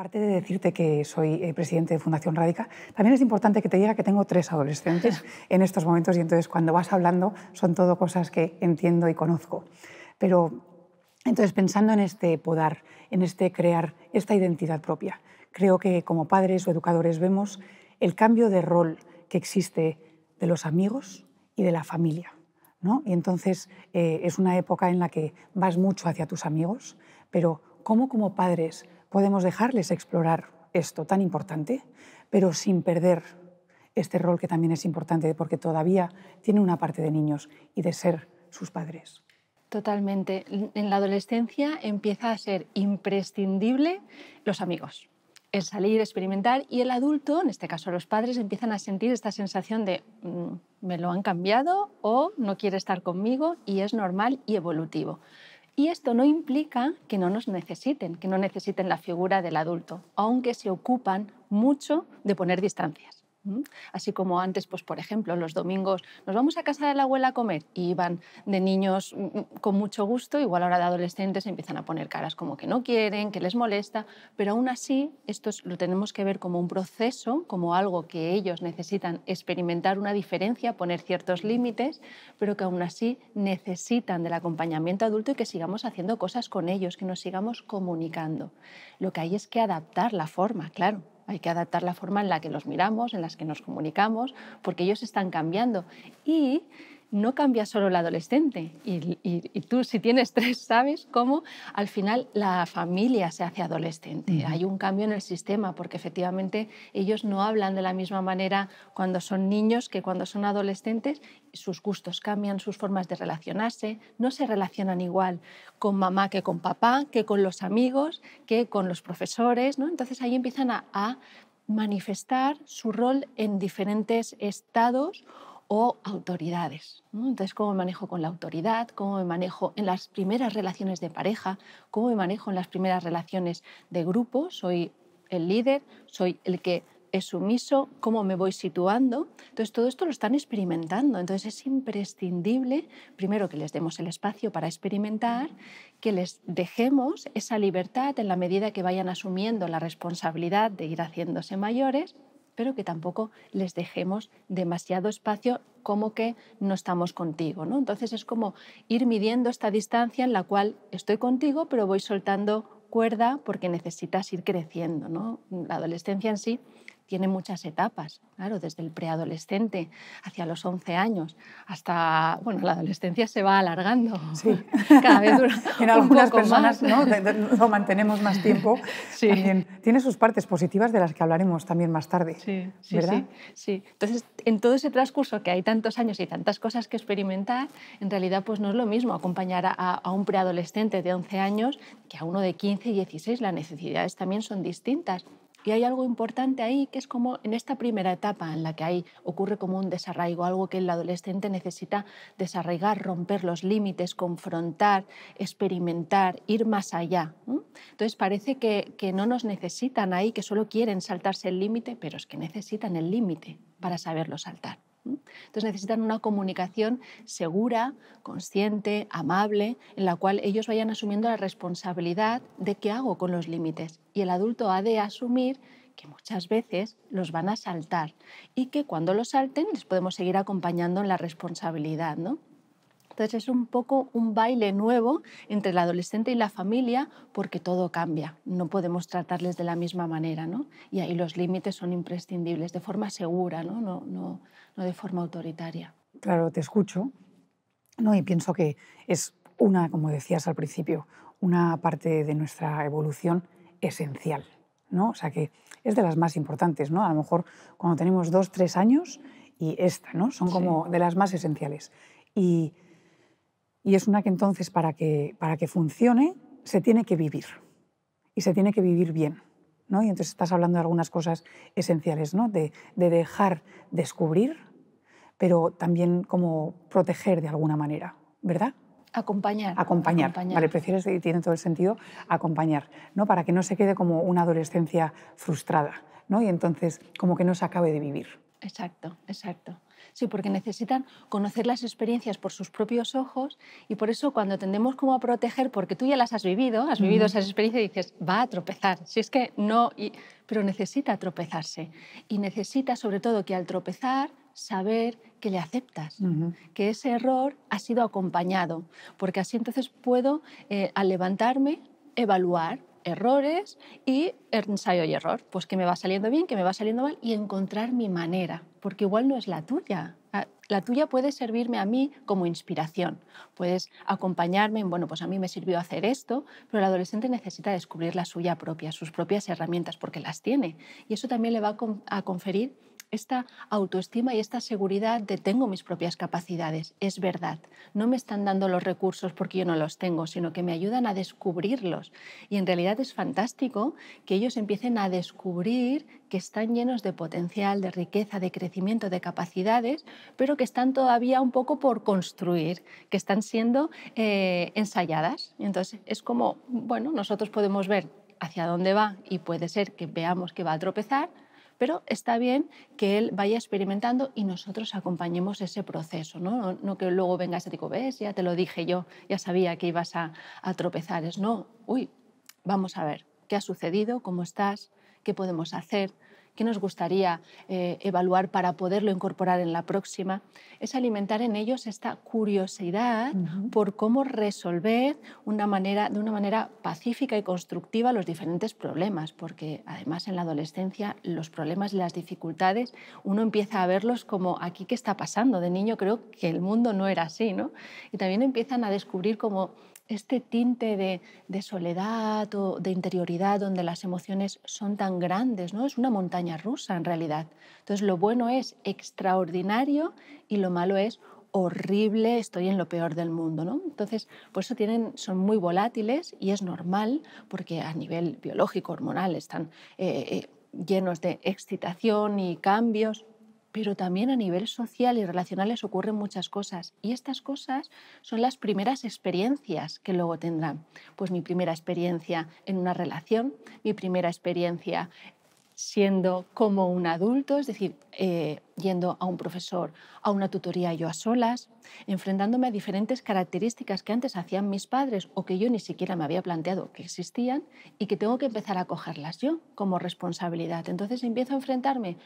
Aparte de decirte que soy eh, presidente de Fundación Radica, también es importante que te diga que tengo tres adolescentes en estos momentos y entonces cuando vas hablando son todo cosas que entiendo y conozco. Pero entonces pensando en este podar, en este crear esta identidad propia, creo que como padres o educadores vemos el cambio de rol que existe de los amigos y de la familia. ¿no? Y entonces eh, es una época en la que vas mucho hacia tus amigos, pero ¿cómo como padres podemos dejarles explorar esto tan importante, pero sin perder este rol que también es importante porque todavía tiene una parte de niños y de ser sus padres. Totalmente. En la adolescencia empieza a ser imprescindible los amigos, el salir, experimentar y el adulto, en este caso los padres, empiezan a sentir esta sensación de mm, me lo han cambiado o no quiere estar conmigo y es normal y evolutivo. Y esto no implica que no nos necesiten, que no necesiten la figura del adulto, aunque se ocupan mucho de poner distancias. Así como antes, pues, por ejemplo, los domingos nos vamos a casa de la abuela a comer y van de niños mm, mm, con mucho gusto, igual ahora de adolescentes empiezan a poner caras como que no quieren, que les molesta, pero aún así esto lo tenemos que ver como un proceso, como algo que ellos necesitan experimentar una diferencia, poner ciertos límites, pero que aún así necesitan del acompañamiento adulto y que sigamos haciendo cosas con ellos, que nos sigamos comunicando. Lo que hay es que adaptar la forma, claro hay que adaptar la forma en la que los miramos, en las que nos comunicamos, porque ellos están cambiando. Y no cambia solo el adolescente. Y, tú, si tienes tres, sabes cómo al final la familia se hace adolescente. Hay un cambio en el sistema, porque efectivamente ellos no hablan de la misma manera cuando son niños que cuando son adolescentes. Sus gustos cambian, sus formas de relacionarse, no se relacionan igual con mamá que con papá, que con los amigos, que con los profesores. ¿no? Entonces ahí empiezan a manifestar su rol en diferentes estados o autoridades. Entonces, cómo manejo con la autoridad, cómo me manejo en las primeras relaciones de pareja, cómo me manejo en las primeras relaciones de grupo, soy el líder, soy el que es sumiso, cómo me voy situando. Entonces, todo esto lo están experimentando. Entonces, es imprescindible, primero, que les demos el espacio para experimentar, que les dejemos esa libertad en la medida que vayan asumiendo la responsabilidad de ir haciéndose mayores pero que tampoco les dejemos demasiado espacio como que no estamos contigo. ¿no? Entonces es como ir midiendo esta distancia en la cual estoy contigo, pero voy soltando cuerda porque necesitas ir creciendo. ¿no? La adolescencia en sí tiene muchas etapas, claro, desde el preadolescente hacia los 11 años hasta, bueno, la adolescencia se va alargando. Cada vez En algunas un personas ¿no? lo mantenemos más tiempo. Sí. tiene sus partes positivas de las que hablaremos también más tarde. ¿verdad? Sí, Entonces, en todo ese transcurso que hay tantos años y tantas cosas que experimentar, en realidad pues no es lo mismo acompañar a, a un preadolescente de 11 años que a uno de 15 y 16. Las necesidades también son distintas y hay algo importante ahí que es como en esta primera etapa en la que hay, ocurre como un desarraigo, algo que el adolescente necesita desarraigar, romper los límites, confrontar, experimentar, ir más allá. Entonces parece que, que no nos necesitan ahí, que solo quieren saltarse el límite, pero es que necesitan el límite para saberlo saltar. Entonces necesitan una comunicación segura, consciente, amable, en la cual ellos vayan asumiendo la responsabilidad de qué hago con los límites. Y el adulto ha de asumir que muchas veces los van a saltar y que cuando los salten les podemos seguir acompañando en la responsabilidad, ¿no? Entonces es un poco un baile nuevo entre el adolescente y la familia porque todo cambia, no podemos tratarles de la misma manera, ¿no? Y ahí los límites son imprescindibles, de forma segura, ¿no? No, no, no de forma autoritaria. Claro, te escucho, ¿no? Y pienso que es una, como decías al principio, una parte de nuestra evolución esencial, ¿no? O sea que es de las más importantes, ¿no? A lo mejor cuando tenemos dos, tres años y esta, ¿no? Son como de las más esenciales. Y y es una que entonces para que, para que funcione se tiene que vivir y se tiene que vivir bien. ¿no? Y entonces estás hablando de algunas cosas esenciales, ¿no? de, dejar descubrir, pero también como proteger de alguna manera, ¿verdad? Acompañar. Acompañar. Vale, prefieres, y tiene todo el sentido, acompañar, ¿no? Para que no se quede como una adolescencia frustrada, ¿no? Y entonces, como que no se acabe de vivir. Exacto, exacto. Sí, porque necesitan conocer las experiencias por sus propios ojos y por eso cuando tendemos como a proteger, porque tú ya las has vivido, has vivido esas experiencias y dices, va a tropezar. Si es que no, pero necesita tropezarse y necesita sobre todo que al tropezar saber que le aceptas, que ese error ha sido acompañado, porque así entonces puedo, eh, al levantarme, evaluar errores y ensayo y error, pues que me va saliendo bien, que me va saliendo mal y encontrar mi manera porque igual no es la tuya. Ah, la tuya puede servirme a mí como inspiración. Puedes acompañarme en, bueno, pues a mí me sirvió hacer esto, pero el adolescente necesita descubrir la suya propia, sus propias herramientas, porque las tiene. Y eso también le va a conferir esta autoestima y esta seguridad de tengo mis propias capacidades, es verdad. No me están dando los recursos porque yo no los tengo, sino que me ayudan a descubrirlos. Y en realidad es fantástico que ellos empiecen a descubrir que están llenos de potencial, de riqueza, de crecimiento, de capacidades, pero que están todavía un poco por construir, que están siendo eh, ensayadas. Entonces es como, bueno, nosotros podemos ver hacia dónde va y puede ser que veamos que va a tropezar, pero está bien que él vaya experimentando y nosotros acompañemos ese proceso, no, que luego vengas y te ves, ya te lo dije yo, ya sabía que ibas a, a tropezar, es no, uy, vamos a ver, ¿qué ha sucedido? ¿Cómo estás? ¿Qué podemos hacer? qué nos gustaría eh, evaluar para poderlo incorporar en la próxima, es alimentar en ellos esta curiosidad por cómo resolver una manera, de una manera pacífica y constructiva los diferentes problemas, porque además en la adolescencia los problemas y las dificultades uno empieza a verlos como aquí qué está pasando. De niño creo que el mundo no era así, ¿no? Y también empiezan a descubrir cómo este tinte de, soledad o de interioridad donde las emociones son tan grandes, ¿no? Es una montaña rusa en realidad. Entonces lo bueno es extraordinario y lo malo es horrible, estoy en lo peor del mundo, ¿no? Entonces, por eso tienen, son muy volátiles y es normal porque a nivel biológico, hormonal, están eh, eh, llenos de excitación y cambios pero también a nivel social y relacional les ocurren muchas cosas. Y estas cosas son las primeras experiencias que luego tendrán. Pues mi primera experiencia en una relación, mi primera experiencia siendo como un adulto, es decir, eh, yendo a un profesor, a una tutoría yo a solas, enfrentándome a diferentes características que antes hacían mis padres o que yo ni siquiera me había planteado que existían y que tengo que empezar a cogerlas yo como responsabilidad. Entonces empiezo a enfrentarme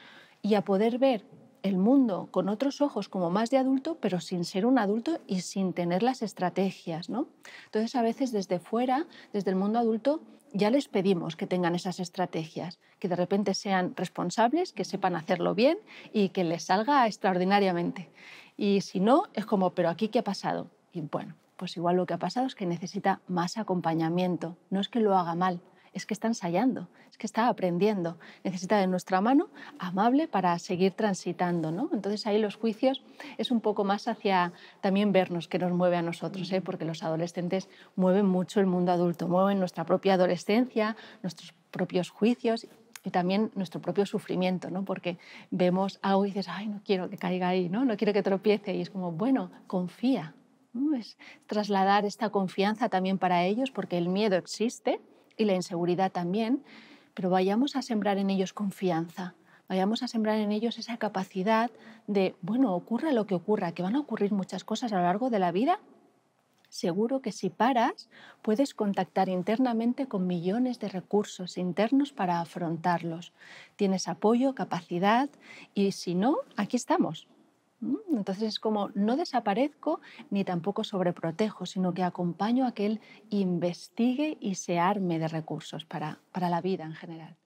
y a poder ver el mundo con otros ojos como más de adulto, pero sin ser un adulto y sin tener las estrategias, ¿no? Entonces a veces desde fuera, desde el mundo adulto, ya les pedimos que tengan esas estrategias, que de repente sean responsables, que sepan hacerlo bien y que les salga extraordinariamente. Y si no, es como, pero aquí qué ha pasado? Y bueno, pues igual lo que ha pasado es que necesita más acompañamiento, no es que lo haga mal, es que está ensayando, es que está aprendiendo, necesita de nuestra mano amable para seguir transitando. ¿no? Entonces ahí los juicios es un poco más hacia también vernos que nos mueve a nosotros, ¿eh? porque los adolescentes mueven mucho el mundo adulto, mueven nuestra propia adolescencia, nuestros propios juicios y también nuestro propio sufrimiento, ¿no? Porque vemos algo y dices, ay, no quiero que caiga ahí, ¿no? No quiero que tropiece. Y es como, bueno, confía. Es trasladar esta confianza también para ellos porque el miedo existe y la inseguridad también, pero vayamos a sembrar en ellos confianza, vayamos a sembrar en ellos esa capacidad de, bueno, ocurra lo que ocurra, que van a ocurrir muchas cosas a lo largo de la vida. Seguro que si paras, puedes contactar internamente con millones de recursos internos para afrontarlos. Tienes apoyo, capacidad y si no, aquí estamos. Mm, entonces es como no desaparezco ni tampoco sobreprotejo, sino que acompaño a que él investigue y se arme de recursos para, para la vida en general.